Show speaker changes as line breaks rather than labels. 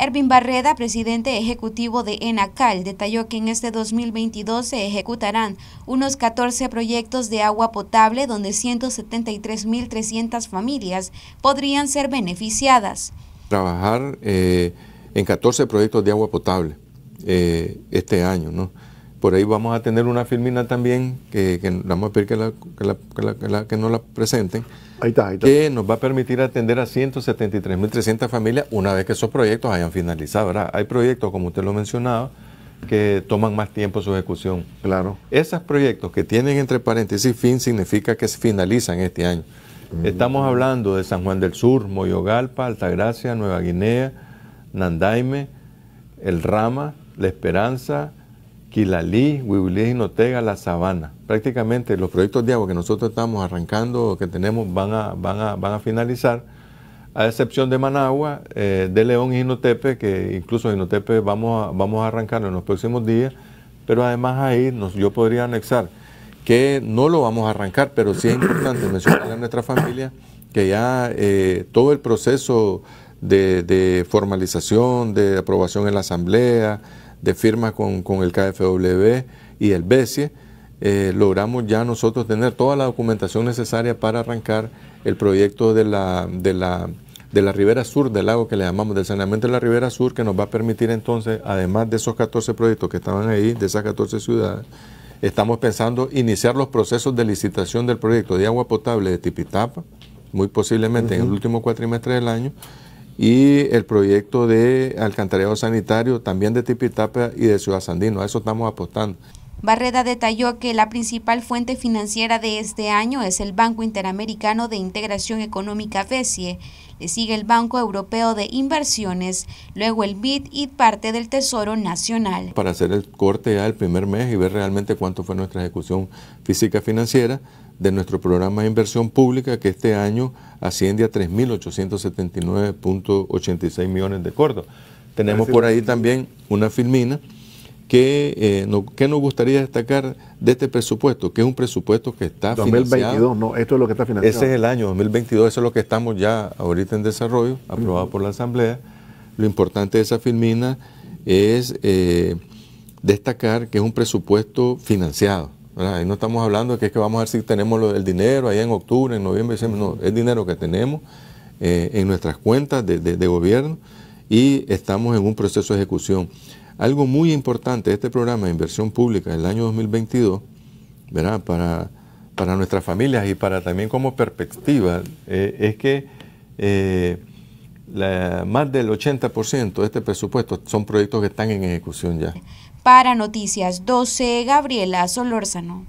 Ervin Barreda, presidente ejecutivo de ENACAL, detalló que en este 2022 se ejecutarán unos 14 proyectos de agua potable donde 173.300 familias podrían ser beneficiadas.
Trabajar eh, en 14 proyectos de agua potable eh, este año, ¿no? Por ahí vamos a tener una filmina también, que, vamos a pedir que, la, nos la presenten. Que nos va a permitir atender a 173.300 familias una vez que esos proyectos hayan finalizado. ¿verdad? Hay proyectos, como usted lo mencionaba, que toman más tiempo su ejecución. Claro. Esos proyectos que tienen entre paréntesis fin significa que se finalizan este año. Mm. Estamos hablando de San Juan del Sur, Moyogalpa, Altagracia, Nueva Guinea, Nandaime, El Rama, La Esperanza, Quilalí, Huibulí y Notega, La Sabana. Prácticamente los proyectos de agua que nosotros estamos arrancando, que tenemos, van a, van a, finalizar, a excepción de Managua, eh, de León y Ginotepe que incluso en vamos a, vamos a arrancarlo en los próximos días, pero además ahí yo podría anexar que no lo vamos a arrancar, pero sí es importante mencionar a nuestra familia que ya eh, todo el proceso de formalización, de aprobación en la asamblea, de firmas con, el KFW y el BESIE, eh, logramos ya nosotros tener toda la documentación necesaria para arrancar el proyecto de la, de la, ribera sur del lago que le llamamos del saneamiento de la ribera sur, que nos va a permitir entonces, además de esos 14 proyectos que estaban ahí, de esas 14 ciudades, estamos pensando iniciar los procesos de licitación del proyecto de agua potable de Tipitapa, muy posiblemente en el último cuatrimestre del año, y el proyecto de alcantarillado sanitario también de Tipitapa y de Ciudad Sandino. A eso estamos apostando.
Barreda detalló que la principal fuente financiera de este año es el Banco Interamericano de Integración Económica BESIE, le sigue el Banco Europeo de Inversiones, luego el BID y parte del Tesoro Nacional.
Para hacer el corte ya del primer mes y ver realmente cuánto fue nuestra ejecución física financiera de nuestro programa de inversión pública que este año asciende a 3.879.86 millones de cordos. Tenemos por ahí también una filmina ¿Qué eh, no, nos gustaría destacar de este presupuesto? Que es un presupuesto que está 2022, financiado. 2022, no, esto es lo que está financiado. Ese es el año 2022, eso es lo que estamos ya ahorita en desarrollo, aprobado por la Asamblea. Lo importante de esa filmina es eh, destacar que es un presupuesto financiado. no estamos hablando de que es que vamos a ver si tenemos el dinero ahí en octubre, en noviembre, No, es dinero que tenemos eh, en nuestras cuentas de, de gobierno y estamos en un proceso de ejecución. Algo muy importante de este programa de inversión pública del año 2022, ¿verdad? Para, para nuestras familias y para también como perspectiva, eh, es que eh, más del 80% de este presupuesto son proyectos que están en ejecución ya.
Para Noticias 12, Gabriela Solórzano.